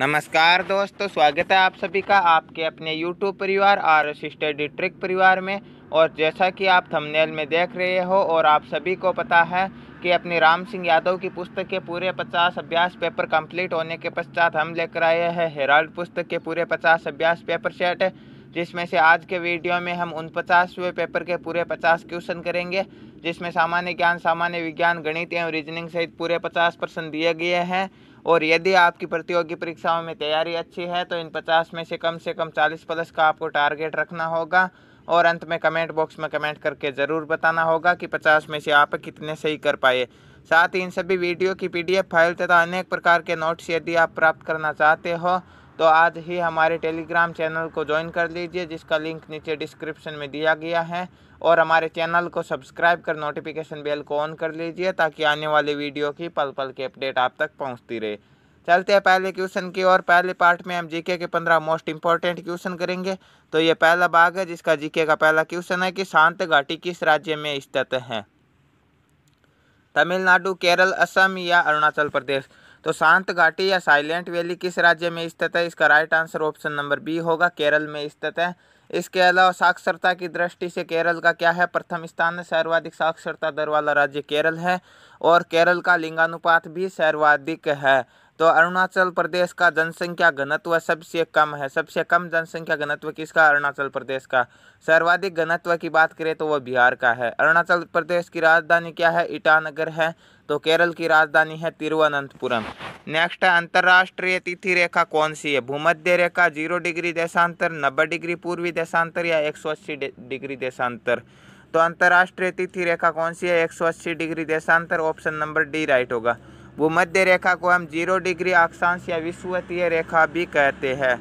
नमस्कार दोस्तों स्वागत है आप सभी का आपके अपने YouTube परिवार आर सिस्टर डिट्रिक परिवार में और जैसा कि आप थंबनेल में देख रहे हो और आप सभी को पता है कि अपने राम सिंह यादव की पुस्तक के पूरे 50 अभ्यास पेपर कंप्लीट होने के पश्चात हम लेकर आए हैं हेराल्ड पुस्तक के पूरे 50 अभ्यास पेपर सेट जिसमें से आज के वीडियो में हम उन पचासवें पेपर के पूरे पचास क्वेश्चन करेंगे जिसमें सामान्य ज्ञान सामान्य विज्ञान गणित एवं रीजनिंग सहित पूरे पचास दिए गए हैं और यदि आपकी प्रतियोगी परीक्षाओं में तैयारी अच्छी है तो इन पचास में से कम से कम चालीस प्लस का आपको टारगेट रखना होगा और अंत में कमेंट बॉक्स में कमेंट करके ज़रूर बताना होगा कि पचास में से आप कितने सही कर पाए साथ ही इन सभी वीडियो की पीडीएफ फाइल तथा अनेक प्रकार के नोट्स यदि आप प्राप्त करना चाहते हो तो आज ही हमारे टेलीग्राम चैनल को ज्वाइन कर लीजिए जिसका लिंक नीचे डिस्क्रिप्शन में दिया गया है और हमारे चैनल को सब्सक्राइब कर नोटिफिकेशन बेल को ऑन कर लीजिए ताकि आने वाले वीडियो की पल पल की अपडेट आप तक पहुंचती रहे चलते हैं पहले क्वेश्चन की और पहले पार्ट में हम जीके के पंद्रह मोस्ट इंपॉर्टेंट क्वेश्चन करेंगे तो ये पहला भाग है जिसका जीके का पहला क्वेश्चन है कि शांत घाटी किस राज्य में स्थित है तमिलनाडु केरल असम या अरुणाचल प्रदेश तो शांत घाटी या साइलेंट वैली किस राज्य में स्थित है इसका right answer option number B होगा केरल में स्थित है इसके अलावा साक्षरता की दृष्टि से केरल का क्या है प्रथम स्थान है सर्वाधिक साक्षरता दर वाला राज्य केरल है और केरल का लिंगानुपात भी सर्वाधिक है तो अरुणाचल प्रदेश का जनसंख्या घनत्व सबसे कम है सबसे कम जनसंख्या घनत्व किसका अरुणाचल प्रदेश का सर्वाधिक घनत्व की बात करें तो वह बिहार का है अरुणाचल प्रदेश की राजधानी क्या है ईटानगर है तो केरल की राजधानी है तिरुवनंतपुरम नेक्स्ट है अंतर्राष्ट्रीय तिथि रेखा कौन सी है भूमध्य रेखा जीरो डिग्री देशांतर नब्बे डिग्री पूर्वी देशांतर या एक डिग्री देशांतर तो अंतर्राष्ट्रीय तिथि रेखा कौन सी है एक डिग्री देशांतर ऑप्शन नंबर डी राइट होगा वो मध्य रेखा को हम जीरो डिग्री अक्षांश या विश्वतीय रेखा भी कहते हैं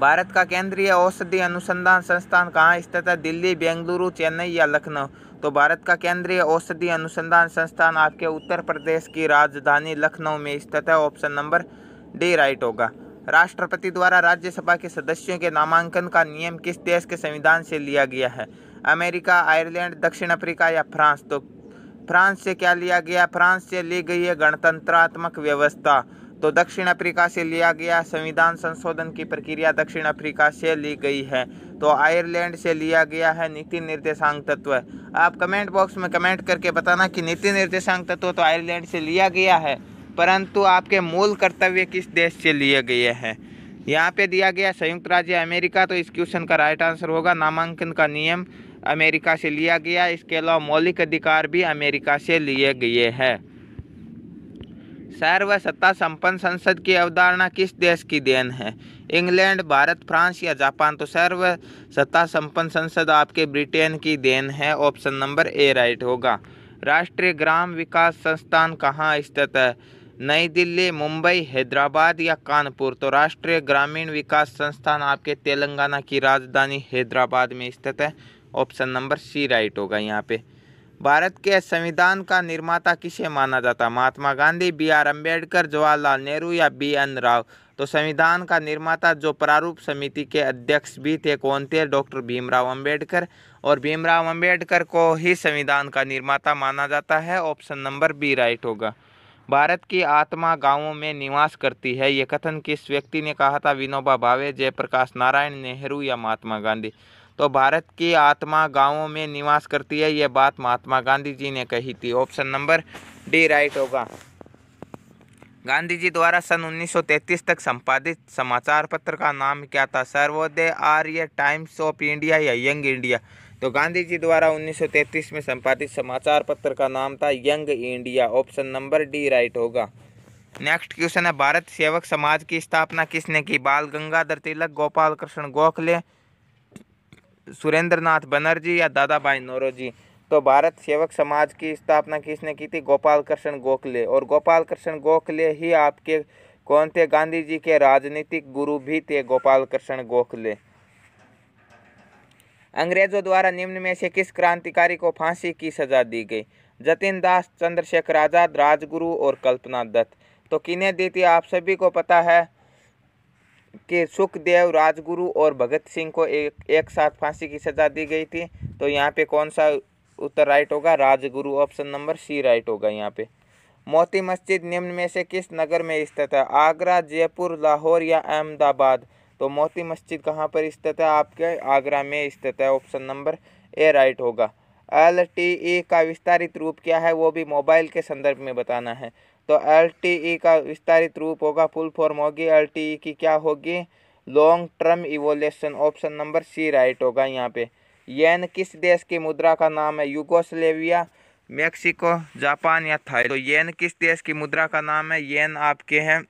भारत का केंद्रीय औषधि अनुसंधान संस्थान कहाँ स्थित है दिल्ली बेंगलुरु चेन्नई या लखनऊ तो भारत का केंद्रीय औषधि अनुसंधान संस्थान आपके उत्तर प्रदेश की राजधानी लखनऊ में स्थित है ऑप्शन नंबर डी राइट होगा राष्ट्रपति द्वारा राज्यसभा के सदस्यों के नामांकन का नियम किस देश के संविधान से लिया गया है अमेरिका आयरलैंड दक्षिण अफ्रीका या फ्रांस तो फ्रांस से क्या लिया गया फ्रांस से ली गई है गणतंत्रात्मक व्यवस्था तो दक्षिण अफ्रीका से लिया गया संविधान संशोधन की प्रक्रिया दक्षिण अफ्रीका से ली गई है तो आयरलैंड से लिया गया है नीति निर्देशांक तत्व आप कमेंट बॉक्स में कमेंट करके बताना कि नीति निर्देशांक तत्व तो आयरलैंड से लिया गया है परंतु आपके मूल कर्तव्य किस देश से लिए गए हैं यहाँ पे दिया गया संयुक्त राज्य अमेरिका तो इस क्वेश्चन का राइट आंसर होगा नामांकन का नियम अमेरिका से लिया गया इसके अलावा मौलिक अधिकार भी अमेरिका से लिए गए हैं सर्व सत्ता संपन्न संसद की अवधारणा किस देश की देन है इंग्लैंड भारत फ्रांस या जापान तो सर्व सत्ता संपन्न संसद आपके ब्रिटेन की देन है ऑप्शन नंबर ए राइट होगा राष्ट्रीय ग्राम विकास संस्थान कहाँ स्थित है नई दिल्ली मुंबई हैदराबाद या कानपुर तो राष्ट्रीय ग्रामीण विकास संस्थान आपके तेलंगाना की राजधानी हैदराबाद में स्थित है ऑप्शन नंबर सी राइट होगा यहाँ पे भारत के संविधान का निर्माता किसे माना जाता है महात्मा गांधी बी आर अम्बेडकर जवाहरलाल नेहरू या बी एन राव तो संविधान का निर्माता जो प्रारूप समिति के अध्यक्ष भी थे कौन थे डॉक्टर भीमराव अंबेडकर और भीमराव अंबेडकर को ही संविधान का निर्माता माना जाता है ऑप्शन नंबर बी राइट होगा भारत की आत्मा गांवों में निवास करती है ये कथन किस व्यक्ति ने कहा था विनोबा भावे जयप्रकाश नारायण नेहरू या महात्मा गांधी तो भारत की आत्मा गांवों में निवास करती है यह बात महात्मा गांधी जी ने कही थी ऑप्शन नंबर डी राइट होगा गांधी जी द्वारा सन 1933 तक संपादित समाचार पत्र का नाम क्या था Sarvodaya Arya Times of India या यंग इंडिया तो गांधी जी द्वारा 1933 में संपादित समाचार पत्र का नाम था Young India option number D right होगा नेक्स्ट क्वेश्चन है भारत सेवक समाज की स्थापना किसने की बाल गंगाधर तिलक गोपाल कृष्ण गोखले सुरेंद्र नाथ बनर्जी या दादा भाई नोरोजी तो भारत सेवक समाज की स्थापना किसने की थी गोपाल कृष्ण गोखले और गोपाल कृष्ण गोखले ही आपके कौन थे गांधी जी के राजनीतिक गुरु भी थे गोपाल कृष्ण गोखले अंग्रेजों द्वारा निम्न में से किस क्रांतिकारी को फांसी की सजा दी गई जतिन दास चंद्रशेखर आजाद राजगुरु और कल्पना दत्त तो किन्हें दी थी आप सभी को पता है के सुखदेव राजगुरु और भगत सिंह को एक एक साथ फांसी की सजा दी गई थी तो यहाँ पे कौन सा उत्तर राइट होगा Rajguru option number C right होगा यहाँ पे मोती मस्जिद निम्न में से किस नगर में स्थित है आगरा जयपुर लाहौर या अहमदाबाद तो मोती मस्जिद कहाँ पर स्थित है आपके आगरा में स्थित है ऑप्शन नंबर ए राइट होगा एल टी ई का विस्तारित रूप क्या है वो भी मोबाइल के संदर्भ में बताना है तो एल e का विस्तारित रूप होगा फुल फॉर्म होगी एल e की क्या होगी long term evolution option number C right होगा यहाँ पे येन किस देश की मुद्रा का नाम है युगोस्लेविया मेक्सिको जापान या थाई तो येन किस देश की मुद्रा का नाम है येन आपके हैं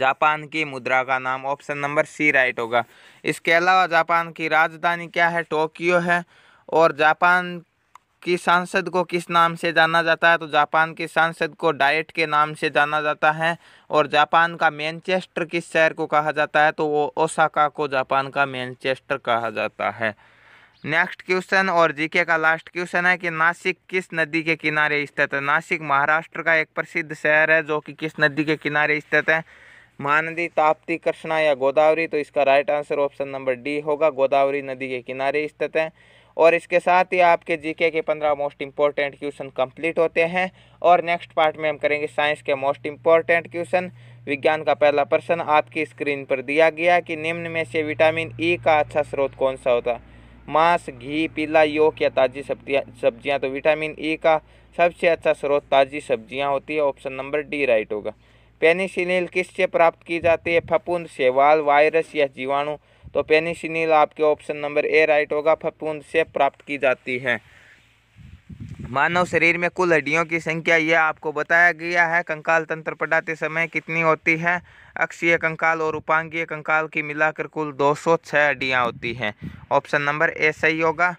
जापान की मुद्रा का नाम ऑप्शन नंबर सी राइट होगा इसके अलावा जापान की राजधानी क्या है टोक्यो है और जापान की सांसद को किस नाम से जाना जाता है तो जापान की सांसद को डाइट के नाम से जाना जाता है और जापान का मैनचेस्टर किस शहर को कहा जाता है तो वो ओसाका को जापान का मैनचेस्टर कहा जाता है नेक्स्ट क्वेश्चन और जीके का लास्ट क्वेश्चन है कि नासिक किस नदी के किनारे स्थित है नासिक महाराष्ट्र का एक प्रसिद्ध शहर है जो कि किस नदी के किनारे स्थित है महानदी ताप्ती कृष्णा या गोदावरी तो इसका right answer option number D होगा गोदावरी नदी के किनारे स्थित है और इसके साथ ही आपके जीके के पंद्रह मोस्ट इंपॉर्टेंट क्वेश्चन कंप्लीट होते हैं और नेक्स्ट पार्ट में हम करेंगे साइंस के मोस्ट इंपॉर्टेंट क्वेश्चन विज्ञान का पहला प्रश्न आपकी स्क्रीन पर दिया गया कि निम्न में से विटामिन ई e का अच्छा स्रोत कौन सा होता मांस घी पीला योग या ताज़ी सब्जियाँ सब्जियाँ तो विटामिन ई e का सबसे अच्छा स्रोत ताज़ी सब्जियाँ होती है ऑप्शन नंबर डी राइट होगा पेनिसिलिन किससे प्राप्त की जाती है फपुंद सेवाल वायरस या जीवाणु तो पेनिसिनिल आपके ऑप्शन नंबर ए राइट होगा फपूंद से प्राप्त की जाती है मानव शरीर में कुल हड्डियों की संख्या यह आपको बताया गया है कंकाल तंत्र पढ़ाते समय कितनी होती है अक्षीय कंकाल और उपांगीय कंकाल की मिलाकर कुल 206 हड्डियां होती हैं ऑप्शन नंबर ए सही होगा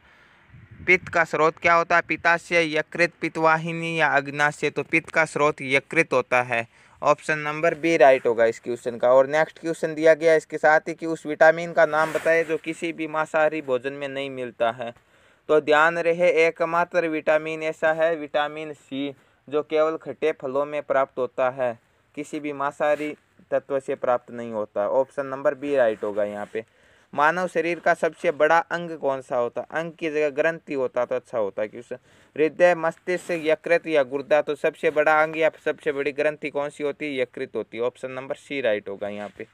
पित्त का स्रोत क्या होता है पिताशय यकृत पित्तवाहिनी या अग्नाशय तो पित्त का स्रोत यकृत होता है ऑप्शन नंबर बी राइट होगा इस क्वेश्चन का और नेक्स्ट क्वेश्चन दिया गया इसके साथ ही कि उस विटामिन का नाम बताएं जो किसी भी मांसाहारी भोजन में नहीं मिलता है तो ध्यान रहे एकमात्र विटामिन ऐसा है विटामिन सी जो केवल खट्टे फलों में प्राप्त होता है किसी भी मांसाहारी तत्व से प्राप्त नहीं होता ऑप्शन नंबर बी राइट होगा यहाँ पे मानव शरीर का सबसे बड़ा अंग कौन सा होता अंग की जगह ग्रंथि होता तो अच्छा होता कि हृदय मस्तिष्क यकृत या गुर्दा तो सबसे बड़ा अंग या सबसे बड़ी ग्रंथि कौन सी होती है यकृत होती है ऑप्शन नंबर सी राइट होगा यहाँ पे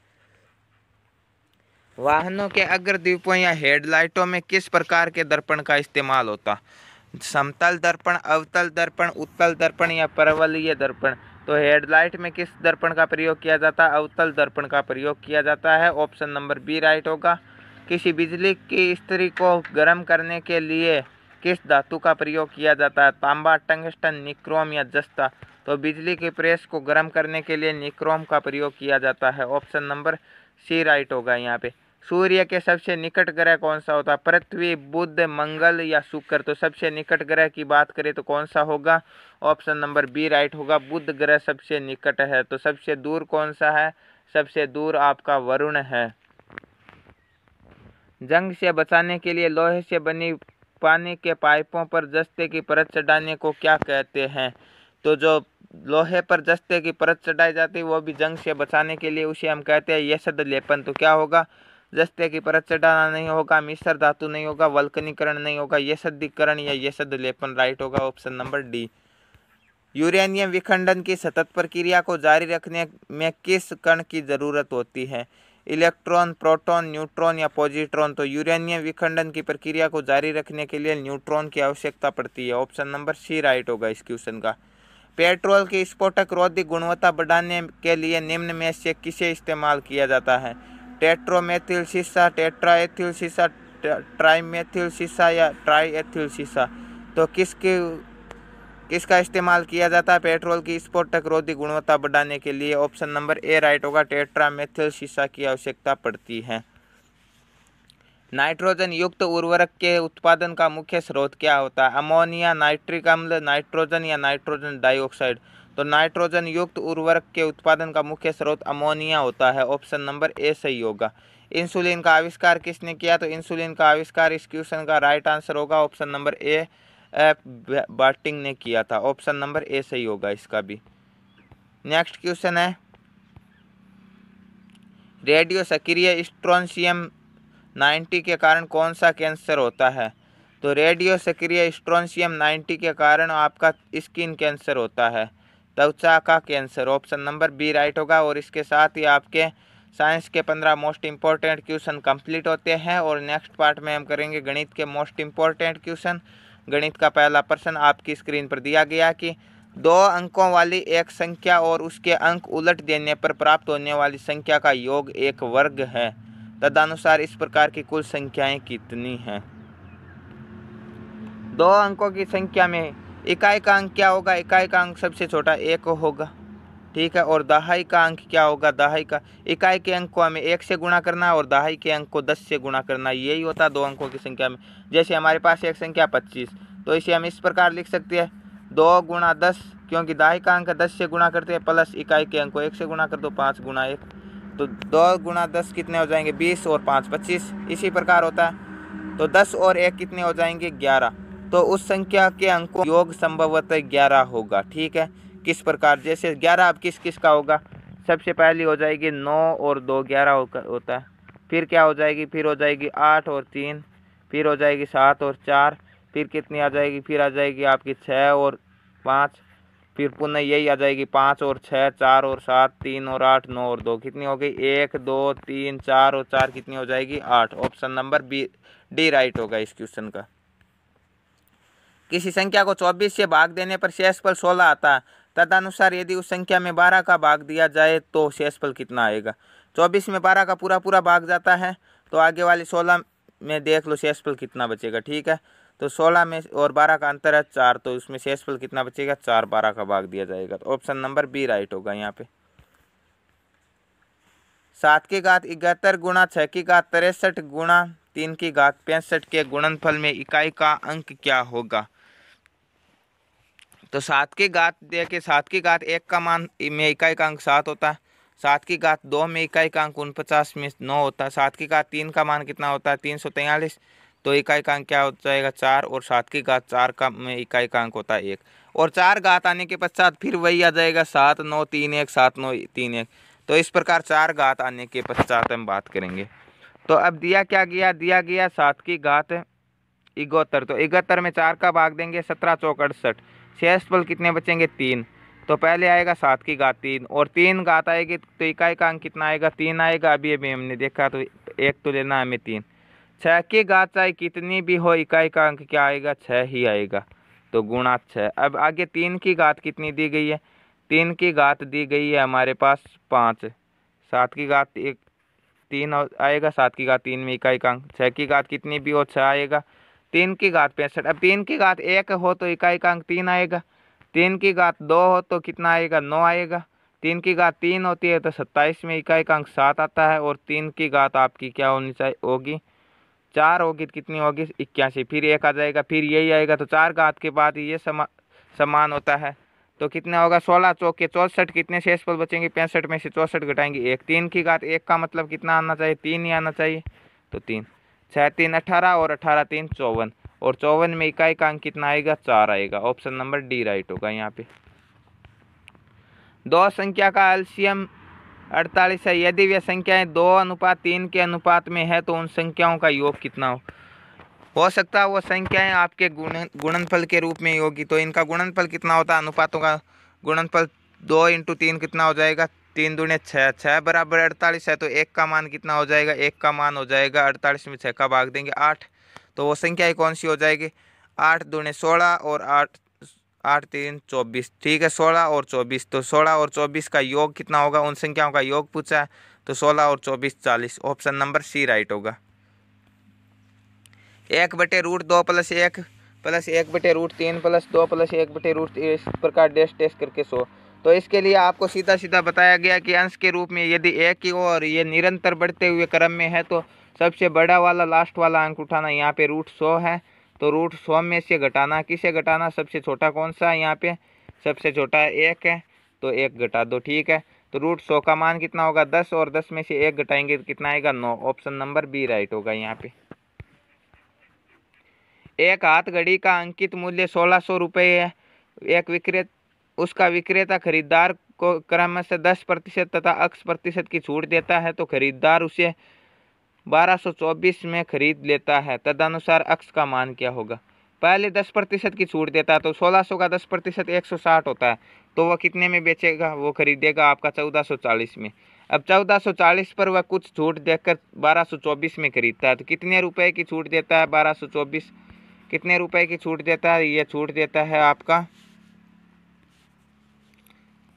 वाहनों के अग्रद्वीपों या हेडलाइटों में किस प्रकार के दर्पण का इस्तेमाल होता समतल दर्पण अवतल दर्पण उत्तल दर्पण या परवलीय दर्पण तो हेडलाइट में किस दर्पण का प्रयोग किया जाता है अवतल दर्पण का प्रयोग किया जाता है ऑप्शन नंबर बी राइट होगा किसी बिजली की स्त्री को गर्म करने के लिए किस धातु का प्रयोग किया जाता है तांबा टंगस्टन निक्रोम या जस्ता तो बिजली के प्रेस को गर्म करने के लिए निक्रोम का प्रयोग किया जाता है ऑप्शन नंबर सी राइट होगा यहाँ पे सूर्य के सबसे निकट ग्रह कौन सा होता है पृथ्वी बुध मंगल या शुक्र तो सबसे निकट ग्रह की बात करें तो कौन सा होगा ऑप्शन नंबर बी राइट होगा बुध ग्रह सबसे निकट है तो सबसे दूर कौन सा है सबसे दूर आपका वरुण है जंग से बचाने के लिए लोहे से बनी पानी के पाइपों पर जस्ते की परत चढ़ाने को क्या कहते हैं तो जो लोहे पर जस्ते की परत चढ़ाई जाती है वो भी जंग से बचाने के लिए उसे हम कहते हैं यशद लेपन तो क्या होगा जस्ते की परत चढ़ाना नहीं होगा मिश्र धातु नहीं होगा वल्कनीकरण नहीं होगा ये सदिकरण या ये लेपन राइट होगा ऑप्शन नंबर डी यूरेनियम विखंडन की सतत प्रक्रिया को जारी रखने में किस कण की ज़रूरत होती है इलेक्ट्रॉन प्रोटॉन न्यूट्रॉन या पॉजिट्रॉन तो यूरेनियम विखंडन की प्रक्रिया को जारी रखने के लिए न्यूट्रॉन की आवश्यकता पड़ती है ऑप्शन नंबर सी राइट होगा इस क्वेश्चन का पेट्रोल के स्फोटक रोधी गुणवत्ता बढ़ाने के लिए निम्न में से किसे इस्तेमाल किया जाता है टेट्रोमेथिल सीसा टेट्राएथिल सीसा ट्राईमेथिल सीसा या ट्राईएथिल सीसा तो किसके किसका इस्तेमाल किया जाता है पेट्रोल की स्फोटक रोधी गुणवत्ता बढ़ाने के लिए ऑप्शन नंबर ए राइट होगा टेट्रामेथिल सीसा की आवश्यकता पड़ती है नाइट्रोजन युक्त उर्वरक के उत्पादन का मुख्य स्रोत क्या होता है अमोनिया नाइट्रिक अम्ल नाइट्रोजन या नाइट्रोजन डाइऑक्साइड तो नाइट्रोजन युक्त उर्वरक के उत्पादन का मुख्य स्रोत अमोनिया होता है ऑप्शन नंबर ए सही होगा इंसुलिन का आविष्कार किसने किया तो इंसुलिन का आविष्कार इस क्वेश्चन का राइट आंसर होगा option number A F Banting ने किया था ऑप्शन नंबर ए सही होगा इसका भी नेक्स्ट क्वेश्चन है रेडियो सक्रिय स्ट्रोनशियम 90 के कारण कौन सा कैंसर होता है तो रेडियो सक्रिय स्ट्रोनशियम 90 के कारण आपका स्किन कैंसर होता है त्वचा का cancer option number B right होगा और इसके साथ ही आपके साइंस के पंद्रह मोस्ट इंपॉर्टेंट क्वेश्चन कंप्लीट होते हैं और नेक्स्ट पार्ट में हम करेंगे गणित के मोस्ट इंपॉर्टेंट क्वेश्चन गणित का पहला प्रश्न आपकी स्क्रीन पर दिया गया कि दो अंकों वाली एक संख्या और उसके अंक उलट देने पर प्राप्त होने वाली संख्या का योग एक वर्ग है तदनुसार इस प्रकार की कुल संख्याएं कितनी हैं दो अंकों की संख्या में इकाई का अंक क्या होगा इकाई का अंक सबसे छोटा एक होगा ठीक है और दहाई का अंक क्या होगा दहाई का इकाई के अंक को हमें एक से गुणा करना और दहाई के अंक को दस से गुणा करना यही होता है दो अंकों की संख्या में जैसे हमारे पास एक संख्या पच्चीस तो इसे हम इस प्रकार लिख सकते हैं दो गुणा दस क्योंकि दहाई का अंक दस से गुणा करते हैं प्लस इकाई के अंक को एक से गुणा कर दो पाँच गुणा एक तो दो गुणा दस कितने हो जाएंगे बीस और पाँच पच्चीस इसी प्रकार होता है तो दस और एक कितने हो जाएंगे ग्यारह तो उस संख्या के अंकों योग संभवतः ग्यारह होगा ठीक है किस प्रकार जैसे ग्यारह अब किस किस का होगा सबसे पहली हो जाएगी नौ और दो ग्यारह हो, होता है फिर क्या हो जाएगी फिर हो जाएगी आठ और तीन फिर हो जाएगी सात और चार फिर कितनी आ जाएगी फिर आ जाएगी आपकी छः और पाँच फिर पुनः यही आ जाएगी पाँच और छः चार और सात तीन और आठ नौ और दो कितनी हो गई एक दो तीन चार और चार कितनी हो जाएगी आठ option number B D right होगा इस क्वेश्चन का किसी संख्या को चौबीस से भाग देने पर शेषफल सोलह आता है तदनुसार यदि उस संख्या में बारह का भाग दिया जाए तो शेषफल कितना आएगा चौबीस में बारह का पूरा पूरा भाग जाता है तो आगे वाली सोलह में देख लो शेषफल कितना बचेगा ठीक है तो सोलह में और बारह का अंतर है चार तो उसमें शेषफल कितना बचेगा चार बारह का भाग दिया जाएगा तो ऑप्शन नंबर बी राइट होगा यहाँ पे सात की घात इकहत्तर गुणा छः की घात तिरसठ गुणा तीन की घात पैंसठ के गुणनफल में इकाई का अंक क्या होगा तो सात की घात देखिए सात की घात एक का मान में इकाई का अंक सात होता है सात की घात दो में इकाई का अंक उनपचास में नौ होता है सात की घात तीन का मान कितना होता है तीन सौ तैयलीस तो इकाई का अंक क्या हो जाएगा चार और सात की घात चार का में इकाई का अंक होता है एक और चार घात आने के पश्चात फिर वही आ जाएगा सात नौ तीन एक सात नौ तीन एक तो इस प्रकार चार घात आने के पश्चात हम बात करेंगे तो अब दिया क्या गया दिया गया सात की घात इकहत्तर तो इकहत्तर में चार का भाग देंगे सत्रह चौक अड़सठ पल कितने बचेंगे तीन तो पहले आएगा सात की घात तीन और तीन घात आएगी तो इकाई का अंक कितना आएगा तीन आएगा अभी अभी हमने देखा तो एक तो लेना हमें तीन छः की घात चाहे कितनी भी हो इकाई का अंक क्या आएगा छः ही आएगा तो गुणा छः अब आगे तीन की घात कितनी दी गई है तीन की घात दी गई है हमारे पास पाँच सात की घात एक तीन आएगा सात की घात तीन में इकाई का अंक छः की घात कितनी भी हो छः आएगा तीन की घात पैंसठ अब तीन की घात एक हो तो इकाई का अंक तीन आएगा तीन की घात दो हो तो कितना आएगा नौ आएगा तीन की घात तीन होती है तो सत्ताईस में इकाई का अंक सात आता है और तीन की घात आपकी क्या होनी चाहिए होगी चार होगी तो कितनी होगी इक्यासी फिर एक आ जाएगा फिर यही आएगा तो चार घात के बाद ये समान होता है तो कितना होगा सोलह चौके चौंसठ कितने शेष पर बचेंगे पैंसठ में से चौंसठ घटाएंगे एक तीन की घात एक का मतलब कितना आना चाहिए तीन ही आना चाहिए तो तीन छः तीन अठारह और अठारह तीन चौवन और चौवन में इकाई का अंक कितना आएगा चार आएगा ऑप्शन नंबर डी राइट होगा यहाँ पे दो संख्या का एल्शियम अड़तालीस है यदि वे संख्याएं दो अनुपात तीन के अनुपात में है तो उन संख्याओं का योग कितना हो हो सकता है वो संख्याएं आपके गुण गुणनफल के रूप में होगी तो इनका गुणनफल कितना होता है अनुपातों का गुणनफल दो इंटू तीन कितना हो जाएगा तीन दुनिया छः छः बराबर अड़तालीस है तो एक का मान कितना हो जाएगा एक का मान हो जाएगा अड़तालीस में छः का भाग देंगे आठ तो वो संख्या कौन सी हो जाएगी आठ दुने सोलह और आठ आठ तीन चौबीस ठीक है सोलह और चौबीस तो सोलह और चौबीस का योग कितना होगा उन संख्याओं का योग पूछा है तो सोलह और चौबीस चालीस ऑप्शन नंबर सी राइट होगा एक बटे रूट दो प्लस एक प्लस एक बटे रूट तीन प्लस दो प्लस एक बटे रूट इस प्रकार डेस्ट टेस्ट करके सो तो इसके लिए आपको सीधा सीधा बताया गया कि अंश के रूप में यदि एक ही हो और ये निरंतर बढ़ते हुए क्रम में है तो सबसे बड़ा वाला लास्ट वाला अंक उठाना यहाँ पे रूट सौ है तो रूट सौ में से घटाना किसे घटाना सबसे छोटा कौन सा है यहाँ पे सबसे छोटा एक है तो एक घटा दो ठीक है तो रूट सौ का मान कितना होगा दस और दस में से एक घटाएंगे तो कितना आएगा नौ ऑप्शन नंबर बी राइट होगा यहाँ पे एक हाथ घड़ी का अंकित मूल्य सोलह सौ रुपये है एक विक्रेता उसका विक्रेता खरीदार को क्रमश दस प्रतिशत तथा अक्स प्रतिशत की छूट देता है तो खरीदार उसे 1224 में खरीद लेता है तदनुसार अक्स का मान क्या होगा पहले दस प्रतिशत की छूट देता है तो सोलह सौ का दस प्रतिशत एक सौ साठ होता है तो वह कितने में बेचेगा वो खरीदेगा आपका चौदह सौ चालीस में अब चौदह सौ चालीस पर वह कुछ छूट देकर बारह सौ चौबीस में खरीदता है तो कितने रुपए की छूट देता है बारह सौ चौबीस कितने रुपए की छूट देता है यह छूट देता है आपका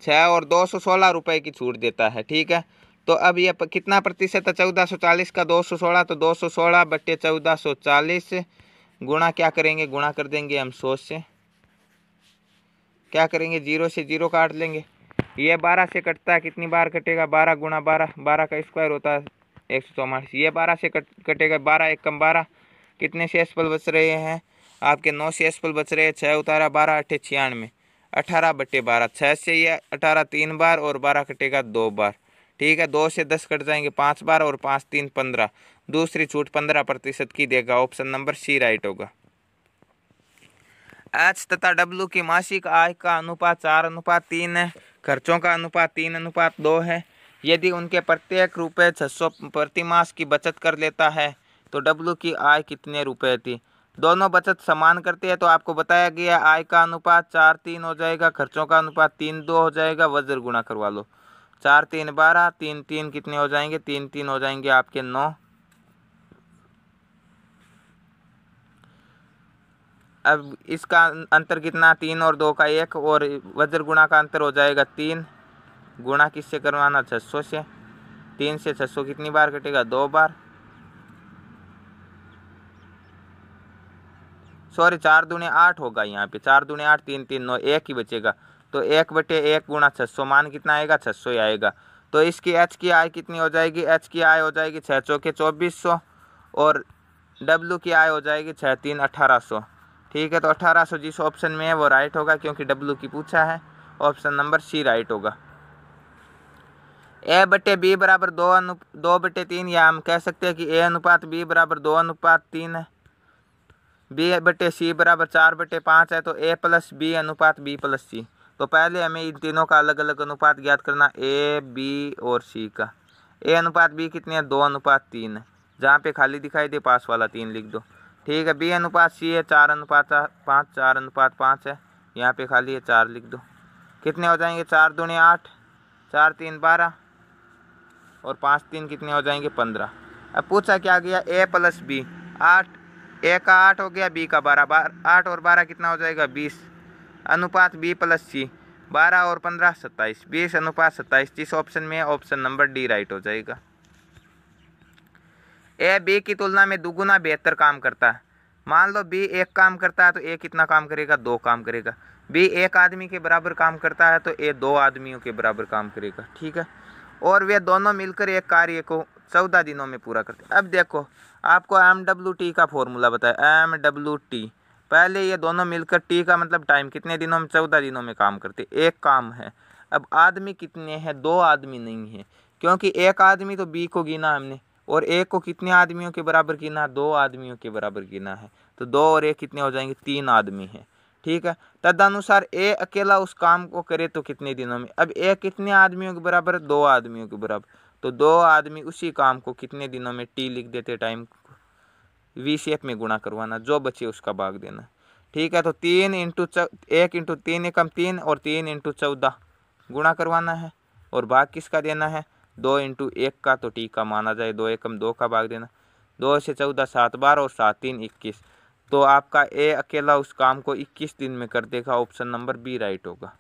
छः और दो सौ सोलह रुपये की छूट देता है ठीक है तो अब ये कितना प्रतिशत है चौदह सौ चालीस का दो सौ सोलह तो दो सौ सोलह बट्टे चौदह सौ चालीस गुणा क्या करेंगे गुणा कर देंगे हम सौ से क्या करेंगे जीरो से जीरो काट लेंगे ये बारह से कटता है कितनी बार कटेगा बारह गुणा बारह बारह का स्क्वायर होता है एक सौ चौवालीस ये बारह से कट कटेगा बारह एक कम बारह कितने पल बच रहे हैं आपके नौ शेषफल बच रहे हैं छः उतारा बारह अट्ठे छियानवे अठारह बटे बारह छः से ये अठारह तीन बार और बारह कटेगा दो बार ठीक है दो से दस कट जाएंगे पाँच बार और पाँच तीन पंद्रह दूसरी छूट पंद्रह प्रतिशत की देगा ऑप्शन नंबर सी राइट होगा एच तथा डब्ल्यू की मासिक आय का अनुपात चार अनुपात तीन है खर्चों का अनुपात तीन अनुपात दो है यदि उनके प्रत्येक रुपये छः सौ प्रतिमास की बचत कर लेता है तो डब्ल्यू की आय कितने रुपए थी दोनों बचत समान करते हैं तो आपको बताया गया आय का अनुपात चार तीन हो जाएगा खर्चों का अनुपात तीन दो हो जाएगा वज्र गुणा करवा लो चार तीन बारह तीन तीन कितने हो जाएंगे तीन तीन हो जाएंगे आपके नौ अब इसका अंतर कितना तीन और दो का एक और वज्र गुणा का अंतर हो जाएगा तीन गुणा किससे करवाना छः सौ से तीन से छः सौ कितनी बार कटेगा दो बार सॉरी चार दुने आठ होगा यहाँ पे चार दुने आठ तीन तीन नौ एक ही बचेगा तो एक बटे एक गुणा छः सौ मान कितना आएगा छः सौ ही आएगा तो इसकी एच की आय कितनी हो जाएगी एच की आय हो जाएगी छः चौके चौबीस सौ और डब्लू की आय हो जाएगी छः तीन अठारह सौ ठीक है तो अठारह सौ जिस ऑप्शन में है वो राइट होगा क्योंकि डब्लू की पूछा है ऑप्शन नंबर सी राइट होगा ए बटे बी बराबर दो अनु दो बटे तीन या हम कह सकते हैं कि ए अनुपात बी बराबर दो अनुपात तीन है बी बटे सी बराबर चार बटे पाँच है तो ए प्लस बी अनुपात बी प्लस सी तो पहले हमें इन तीनों का अलग अलग अनुपात ज्ञात करना ए बी और सी का ए अनुपात बी कितने है दो अनुपात तीन है जहाँ पे खाली दिखाई दे पास वाला तीन लिख दो ठीक है बी अनुपात सी है चार अनुपात पाँच चार अनुपात पाँच है यहाँ पे खाली है चार लिख दो कितने हो जाएंगे चार दुणे आठ चार तीन बारह और पाँच तीन कितने हो जाएंगे पंद्रह अब पूछा क्या गया ए प्लस बी आठ ए का आठ हो गया बी का बारह बार आठ और बारह कितना हो जाएगा बीस अनुपात बी प्लस सी बारह और पंद्रह सत्ताईस बीस अनुपात सत्ताईस तीस ऑप्शन में ऑप्शन नंबर डी राइट हो जाएगा ए बी की तुलना में दुगुना बेहतर काम करता है मान लो बी एक काम करता है तो ए कितना काम करेगा दो काम करेगा बी एक आदमी के बराबर काम करता है तो ए दो आदमियों के बराबर काम करेगा ठीक है और वे दोनों मिलकर एक कार्य को चौदह दिनों में पूरा करते अब देखो आपको एम डब्ल्यू टी का फॉर्मूला बताया एम डब्ल्यू टी पहले ये दोनों मिलकर टी का मतलब टाइम कितने दिनों में चौदह दिनों में काम करते एक काम है अब आदमी कितने हैं दो आदमी नहीं है क्योंकि एक आदमी तो बी को गिना हमने और एक को कितने आदमियों के बराबर गिना दो आदमियों के बराबर गिना है तो दो और एक कितने हो जाएंगे तीन आदमी हैं ठीक है तदनुसार ए अकेला उस काम को करे तो कितने दिनों में अब ए कितने आदमियों के बराबर दो आदमियों के बराबर तो दो आदमी उसी काम को कितने दिनों में टी लिख देते टाइम वी शेप में गुणा करवाना जो बचे उसका भाग देना ठीक है तो तीन इंटू चौ एक इंटू तीन एकम तीन और तीन इंटू चौदह गुणा करवाना है और भाग किसका देना है दो इंटू एक का तो टी का माना जाए दो एकम दो का भाग देना दो से चौदह सात बार और सात तीन इक्कीस तो आपका ए अकेला उस काम को इक्कीस दिन में कर देगा ऑप्शन नंबर बी राइट होगा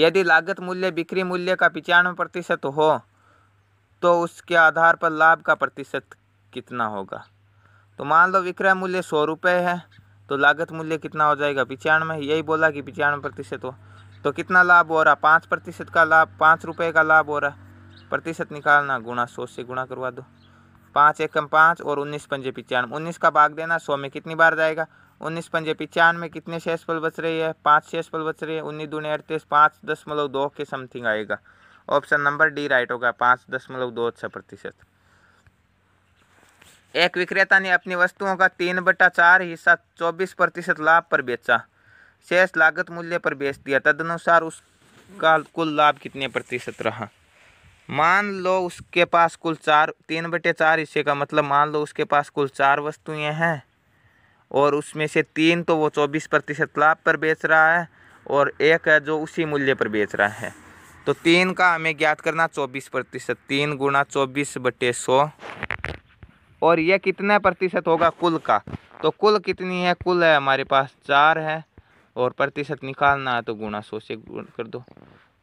यदि लागत मूल्य बिक्री मूल्य का पचानवे प्रतिशत हो तो उसके आधार पर लाभ का प्रतिशत कितना होगा तो मान लो विक्रय मूल्य सौ रुपये है तो लागत मूल्य कितना हो जाएगा पचानवे यही बोला कि पचानवे प्रतिशत हो तो कितना लाभ हो रहा पाँच प्रतिशत का लाभ पाँच रुपये का लाभ हो रहा प्रतिशत निकालना गुणा सौ से गुणा करवा दो पाँच एकम पाँच और उन्नीस पंजे पचानवे उन्नीस का भाग देना सौ में कितनी बार जाएगा उन्नीस पंजे पिचानवे कितने शेष पल बच रही है पाँच पल बच रही है उन्नीस दूने अड़तीस पाँच दशमलव दो के समथिंग आएगा ऑप्शन नंबर डी राइट होगा पाँच दशमलव दो छः प्रतिशत एक विक्रेता ने अपनी वस्तुओं का तीन बटा चार हिस्सा चौबीस प्रतिशत लाभ पर बेचा शेष लागत मूल्य पर बेच दिया तदनुसार उसका कुल लाभ कितने प्रतिशत रहा मान लो उसके पास कुल चार तीन बटे चार हिस्से का मतलब मान लो उसके पास कुल चार वस्तुएं हैं और उसमें से तीन तो वो चौबीस प्रतिशत लाभ पर बेच रहा है और एक है जो उसी मूल्य पर बेच रहा है तो तीन का हमें ज्ञात करना चौबीस प्रतिशत तीन गुणा चौबीस बटे सौ और यह कितना प्रतिशत होगा कुल का तो कुल कितनी है कुल है हमारे पास चार है और प्रतिशत निकालना है तो गुणा सौ से गुण कर दो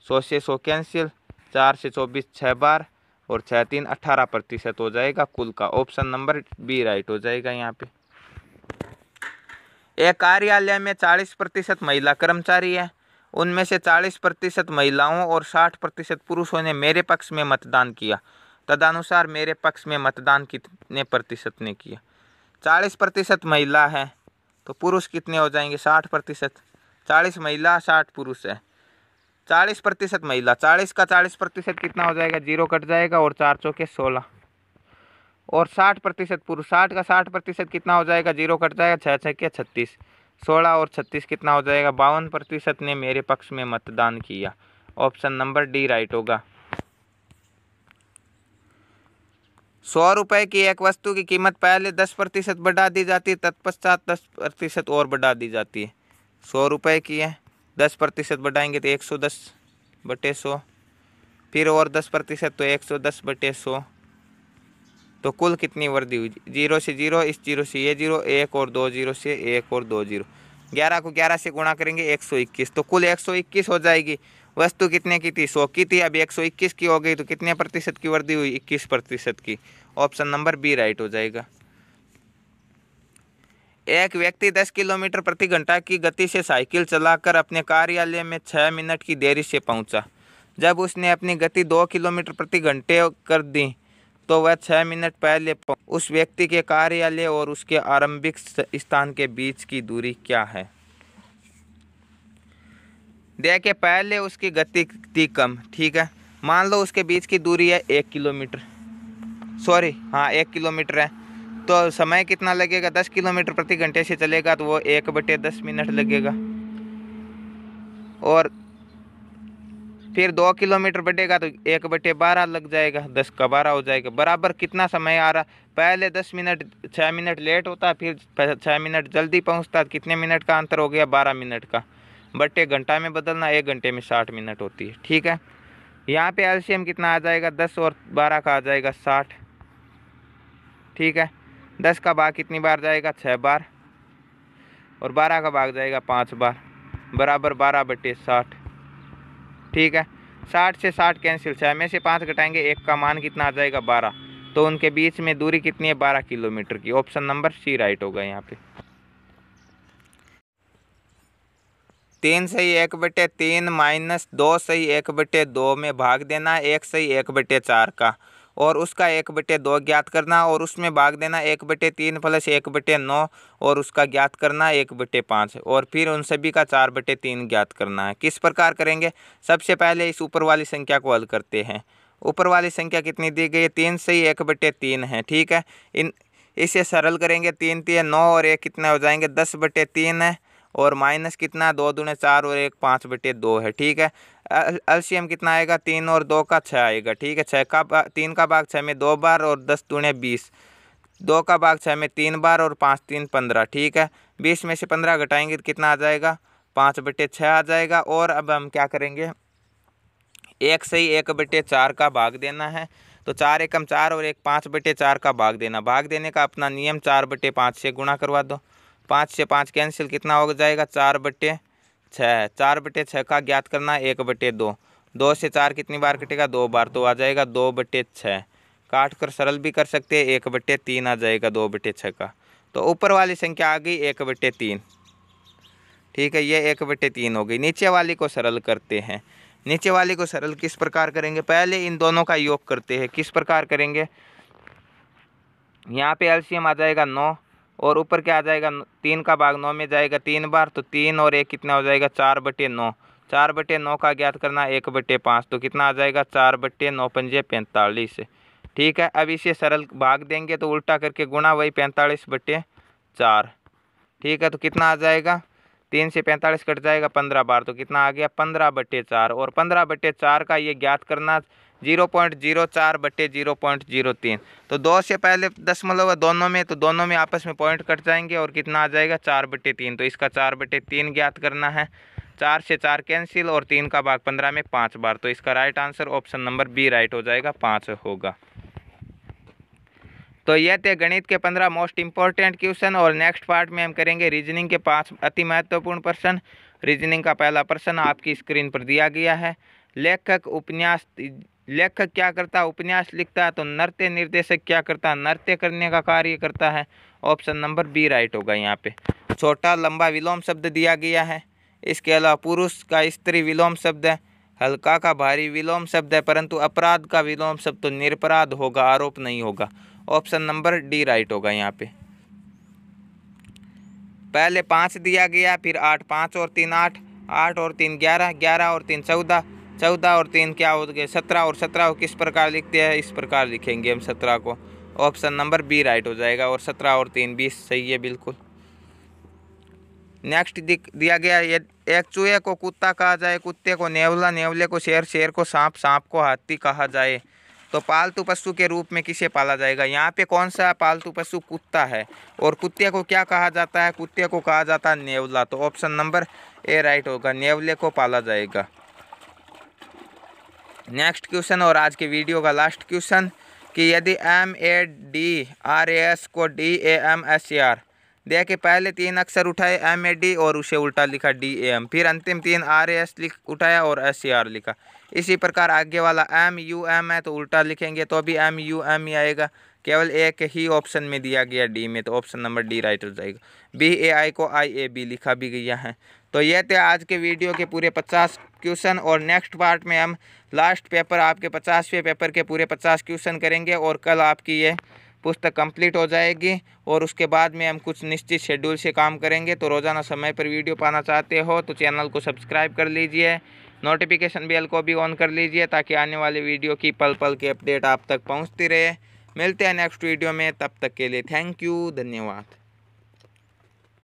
सौ से सौ कैंसिल चार से चौबीस छः बार और छः तीन अट्ठारह प्रतिशत हो जाएगा कुल का ऑप्शन नंबर बी राइट हो जाएगा यहाँ पे यह कार्यालय में चालीस प्रतिशत महिला कर्मचारी है उनमें से चालीस प्रतिशत महिलाओं और साठ प्रतिशत पुरुषों ने मेरे पक्ष में मतदान किया तदनुसार मेरे पक्ष में मतदान कितने प्रतिशत ने किया चालीस प्रतिशत महिला है तो पुरुष कितने हो जाएंगे साठ प्रतिशत चालीस महिला साठ पुरुष है चालीस प्रतिशत महिला चालीस का चालीस प्रतिशत कितना हो जाएगा जीरो कट जाएगा और चार चौके सोलह और साठ प्रतिशत पुरुष साठ का साठ प्रतिशत कितना हो जाएगा जीरो कट जाएगा छः छः क्या छत्तीस सोलह और छत्तीस कितना हो जाएगा बावन प्रतिशत ने मेरे पक्ष में मतदान किया ऑप्शन नंबर डी राइट होगा सौ रुपये की एक वस्तु की कीमत पहले दस प्रतिशत बढ़ा दी जाती है तत्पश्चात दस प्रतिशत और बढ़ा दी जाती है सौ रुपये की है दस प्रतिशत बढ़ाएंगे तो एक सौ दस बटे सौ फिर और दस प्रतिशत तो एक सौ दस बटे सौ तो कुल कितनी वर्दी हुई जीरो से जीरो इस जीरो से ये जीरो एक और दो जीरो से एक और दो जीरो ग्यारह को ग्यारह से गुणा करेंगे एक सौ इक्कीस तो कुल एक सौ इक्कीस हो जाएगी वस्तु कितने की थी सौ की थी अब एक सौ इक्कीस की हो गई तो कितने प्रतिशत की वर्दी हुई इक्कीस प्रतिशत की ऑप्शन नंबर बी राइट हो जाएगा एक व्यक्ति 10 किलोमीटर प्रति घंटा की गति से साइकिल चलाकर अपने कार्यालय में छः मिनट की देरी से पहुंचा। जब उसने अपनी गति दो किलोमीटर प्रति घंटे कर दी तो वह छः मिनट पहले उस व्यक्ति के कार्यालय और उसके आरंभिक स्थान के बीच की दूरी क्या है देखे पहले उसकी गति थी कम ठीक है मान लो उसके बीच की दूरी है एक किलोमीटर सॉरी हाँ एक किलोमीटर है तो समय कितना लगेगा दस किलोमीटर प्रति घंटे से चलेगा तो वो एक बटे दस मिनट लगेगा और फिर दो किलोमीटर बढ़ेगा तो एक बटे बारह लग जाएगा दस का बारह हो जाएगा बराबर कितना समय आ रहा पहले दस मिनट छः मिनट लेट होता फिर छः मिनट जल्दी पहुंचता कितने मिनट का अंतर हो गया बारह मिनट का बटे घंटा में बदलना एक घंटे में साठ मिनट होती है ठीक है यहाँ पे एलसीएम कितना आ जाएगा दस और बारह का आ जाएगा साठ ठीक है दस का भाग कितनी बार जाएगा छः बार और बारह का भाग जाएगा पाँच बार बराबर बारह बटे साठ ठीक है साठ से साठ कैंसिल छः में से पाँच घटाएंगे एक का मान कितना आ जाएगा बारह तो उनके बीच में दूरी कितनी है बारह किलोमीटर की ऑप्शन नंबर सी राइट होगा यहाँ पे तीन सही एक बटे तीन माइनस दो सही एक बटे दो में भाग देना एक सही एक बटे चार का और उसका एक बटे दो ज्ञात करना और उसमें भाग देना एक बटे तीन प्लस एक बटे नौ और उसका ज्ञात करना एक बटे पाँच और फिर उन सभी का चार बटे तीन ज्ञात करना है किस प्रकार करेंगे सबसे पहले इस ऊपर वाली संख्या को हल करते हैं ऊपर वाली संख्या कितनी दी गई है तीन से ही एक बटे तीन है ठीक है इन इसे सरल करेंगे तीन तीन नौ और एक कितना हो जाएंगे दस बटे तीन है और माइनस कितना दो दूने चार और एक पाँच बटे दो है ठीक है एलसीएम कितना आएगा तीन और दो का छः आएगा ठीक है छः का तीन का भाग छः में दो बार और दस दूने बीस दो का भाग छः में तीन बार और पाँच तीन पंद्रह ठीक है बीस में से पंद्रह घटाएंगे तो कितना आ जाएगा पाँच बटे छः आ जाएगा और अब हम क्या करेंगे एक से ही एक बटे चार का भाग देना है तो चार एकम चार और एक पाँच बटे चार का भाग देना भाग देने का अपना नियम चार बटे पाँच से गुणा करवा दो पाँच से पाँच कैंसिल कितना हो जाएगा चार बटे छः चार बटे छः का ज्ञात करना एक बटे दो दो से चार कितनी बार कटेगा दो बार तो आ जाएगा दो बटे छः काट कर सरल भी कर सकते हैं एक बटे तीन आ जाएगा दो बटे छः का तो ऊपर वाली संख्या आ गई एक बटे तीन ठीक है ये एक बटे तीन हो गई नीचे वाली को सरल करते हैं नीचे वाली को सरल किस प्रकार करेंगे पहले इन दोनों का योग करते हैं किस प्रकार करेंगे यहाँ पे एलसीएम आ जाएगा नौ और ऊपर क्या आ जाएगा तीन का भाग नौ में जाएगा तीन बार तो तीन और एक कितना हो जाएगा चार बटे नौ चार बटे नौ का ज्ञात करना एक बटे पाँच तो कितना आ जाएगा चार बटे नौ पंजे पैंतालीस ठीक है अब इसे सरल भाग देंगे तो उल्टा करके गुणा वही पैंतालीस बटे चार ठीक है तो कितना आ जाएगा तीन से पैंतालीस कट जाएगा पंद्रह बार तो कितना आ गया पंद्रह बटे चार और पंद्रह बटे चार का ये ज्ञात करना जीरो पॉइंट जीरो चार बटे जीरो पॉइंट जीरो तीन तो दो से पहले दशमलव है दोनों में तो दोनों में आपस में पॉइंट कट जाएंगे और कितना आ जाएगा चार बटे तीन तो इसका चार बटे तीन ज्ञात करना है चार से चार कैंसिल और तीन का भाग पंद्रह में पाँच बार तो इसका right answer option number B right हो जाएगा पाँच होगा तो ये थे गणित के पंद्रह मोस्ट इंपॉर्टेंट क्वेश्चन और नेक्स्ट पार्ट में हम करेंगे रीजनिंग के पाँच अति महत्वपूर्ण प्रश्न रीजनिंग का पहला प्रश्न आपकी स्क्रीन पर दिया गया है लेखक उपन्यास लेखक क्या करता है उपन्यास लिखता है तो नृत्य निर्देशक क्या करता है नृत्य करने का कार्य करता है ऑप्शन नंबर बी राइट होगा यहाँ पे छोटा लंबा विलोम शब्द दिया गया है इसके अलावा पुरुष का स्त्री विलोम शब्द है हल्का का भारी विलोम शब्द है परंतु अपराध का विलोम शब्द तो निरपराध होगा आरोप नहीं होगा ऑप्शन नंबर डी राइट होगा यहाँ पे पहले पाँच दिया गया फिर आठ पाँच और तीन आठ आठ और तीन ग्यारह ग्यारह और तीन चौदह चौदह और तीन क्या हो गए सत्रह और सत्रह किस प्रकार लिखते हैं इस प्रकार लिखेंगे हम सत्रह को ऑप्शन नंबर बी राइट हो जाएगा और सत्रह और तीन बीस सही है बिल्कुल नेक्स्ट दिया गया ये एक चूहे को कुत्ता कहा जाए कुत्ते को नेवला नेवले को शेर शेर को सांप सांप को हाथी कहा जाए तो पालतू पशु के रूप में किसे पाला जाएगा यहाँ पे कौन सा पालतू पशु कुत्ता है और कुत्ते को क्या कहा जाता है कुत्ते को कहा जाता है नेवला तो ऑप्शन नंबर ए राइट होगा नेवले को पाला जाएगा नेक्स्ट क्वेश्चन और आज के वीडियो का लास्ट क्वेश्चन कि यदि M A D R A S को D A M S A R देखे पहले तीन अक्षर उठाए एम ए डी और उसे उल्टा लिखा डी ए एम फिर अंतिम तीन आर ए एस लिख उठाया और एस ए आर लिखा इसी प्रकार आगे वाला एम यू एम है तो उल्टा लिखेंगे तो भी एम यू एम ही आएगा केवल एक ही ऑप्शन में दिया गया डी में तो ऑप्शन नंबर डी राइट हो जाएगा बी ए आई को आई ए बी लिखा भी गया है तो ये थे आज के वीडियो के पूरे पचास क्वेश्चन और नेक्स्ट पार्ट में हम लास्ट पेपर आपके पचासवें पेपर के पूरे पचास क्वेश्चन करेंगे और कल आपकी ये पुस्तक कंप्लीट हो जाएगी और उसके बाद में हम कुछ निश्चित शेड्यूल से काम करेंगे तो रोज़ाना समय पर वीडियो पाना चाहते हो तो चैनल को सब्सक्राइब कर लीजिए नोटिफिकेशन बेल को भी ऑन कर लीजिए ताकि आने वाले वीडियो की पल पल की अपडेट आप तक पहुँचती रहे मिलते हैं नेक्स्ट वीडियो में तब तक के लिए थैंक यू धन्यवाद